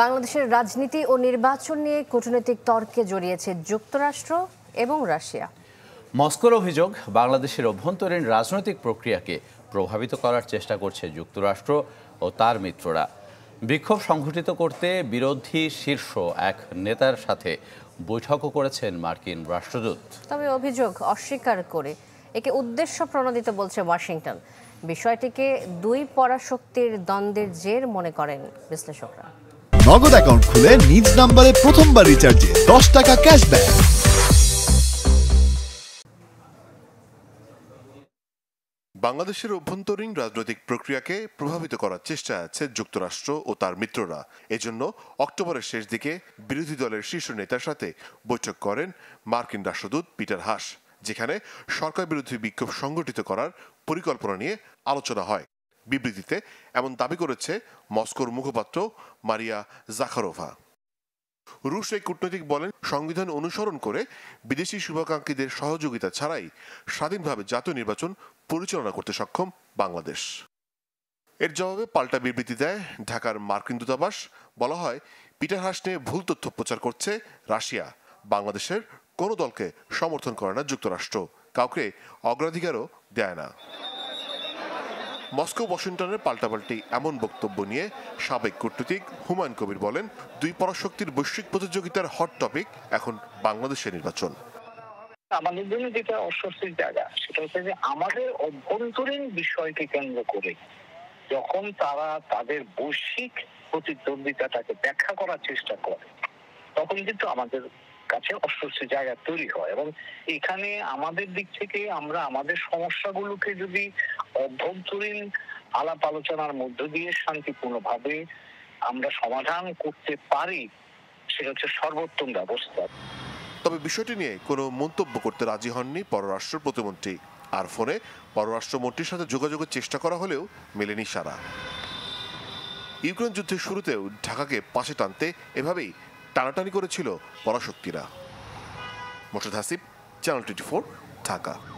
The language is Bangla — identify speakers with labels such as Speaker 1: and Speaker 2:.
Speaker 1: বাংলাদেশের রাজনীতি ও নির্বাচন নিয়ে কূটনৈতিক তর্কে জড়িয়েছে যুক্তরাষ্ট্র এবং রাশিয়া
Speaker 2: মস্কোর অভিযোগ বাংলাদেশের অভ্যন্তরীণ রাজনৈতিক প্রক্রিয়াকে প্রভাবিত করার চেষ্টা করছে যুক্তরাষ্ট্র ও তার মিত্ররা বিক্ষোভ সংঘটিত করতে বিরোধী শীর্ষ এক নেতার সাথে বৈঠকও করেছেন মার্কিন রাষ্ট্রদূত
Speaker 1: তবে অভিযোগ অস্বীকার করে একে উদ্দেশ্য প্রণোদিত বলছে ওয়াশিংটন বিষয়টিকে দুই পরাশক্তির দ্বন্দ্বের জের মনে করেন বিশ্লেষকরা
Speaker 3: নগদ অ্যাকাউন্ট খুলে নিজ নাম্বারে প্রথমবার রিচার্জে দশ টাকা ক্যাশব্যাক বাংলাদেশের অভ্যন্তরীণ রাজনৈতিক প্রক্রিয়াকে প্রভাবিত করার চেষ্টা আছে যুক্তরাষ্ট্র ও তার মিত্ররা এজন্য অক্টোবরের শেষ দিকে বিরোধী দলের শীর্ষ নেতার সাথে বৈঠক করেন মার্কিন রাষ্ট্রদূত পিটার হাস যেখানে সরকার বিরোধী বিক্ষোভ সংগঠিত করার পরিকল্পনা নিয়ে আলোচনা হয় বিবৃতিতে এমন দাবি করেছে মস্কোর মুখপাত্র মারিয়া জাখারোভা রুশ এই কূটনৈতিক বলেন সংবিধান অনুসরণ করে বিদেশি শুভাকাঙ্ক্ষীদের সহযোগিতা ছাড়াই স্বাধীনভাবে জাতীয় নির্বাচন পরিচালনা করতে সক্ষম বাংলাদেশ এর জবাবে পাল্টা বিবৃতি দেয় ঢাকার মার্কিন দূতাবাস বলা হয় পিটার হাস নিয়ে ভুল তথ্য প্রচার করছে রাশিয়া বাংলাদেশের কোনো দলকে সমর্থন করে না যুক্তরাষ্ট্র কাউকে অগ্রাধিকারও দেয় না মস্কো ওয়াশিংটনের পাল্টাপাল্টি এমন বক্তব্য নিয়ে সাবেক কূটনীতিক হুমায়ুন কবির বলেন দুই পরাশক্তির বৈশ্বিক প্রতিযোগিতার হট টপিক এখন বাংলাদেশের নির্বাচন
Speaker 4: আমাদের জন্য যেটা অস্বস্তির জায়গা সেটা হচ্ছে যে আমাদের অভ্যন্তরীণ বিষয়কে কেন্দ্র করে যখন তারা তাদের বৈশ্বিক প্রতিদ্বন্দ্বিতাটাকে ব্যাখ্যা করার চেষ্টা করে তখন কিন্তু আমাদের কাছে অস্বস্তি জায়গা তৈরি হয় এবং এখানে আমাদের দিক থেকে আমরা আমাদের সমস্যাগুলোকে যদি অভ্যন্তরীণ আলাপ আলোচনার মধ্য দিয়ে শান্তিপূর্ণভাবে আমরা সমাধান করতে পারি সেটা হচ্ছে সর্বোত্তম ব্যবস্থা
Speaker 3: তবে বিষয়টি নিয়ে কোনো মন্তব্য করতে রাজি হননি পররাষ্ট্র প্রতিমন্ত্রী আর ফোনে পররাষ্ট্রমন্ত্রীর সাথে যোগাযোগের চেষ্টা করা হলেও মেলেনি সারা ইউক্রেন যুদ্ধের শুরুতেও ঢাকাকে পাশে টানতে এভাবেই টানাটানি করেছিল পরাশক্তিরা মোশাদ হাসিব চ্যানেল টোয়েন্টি ঢাকা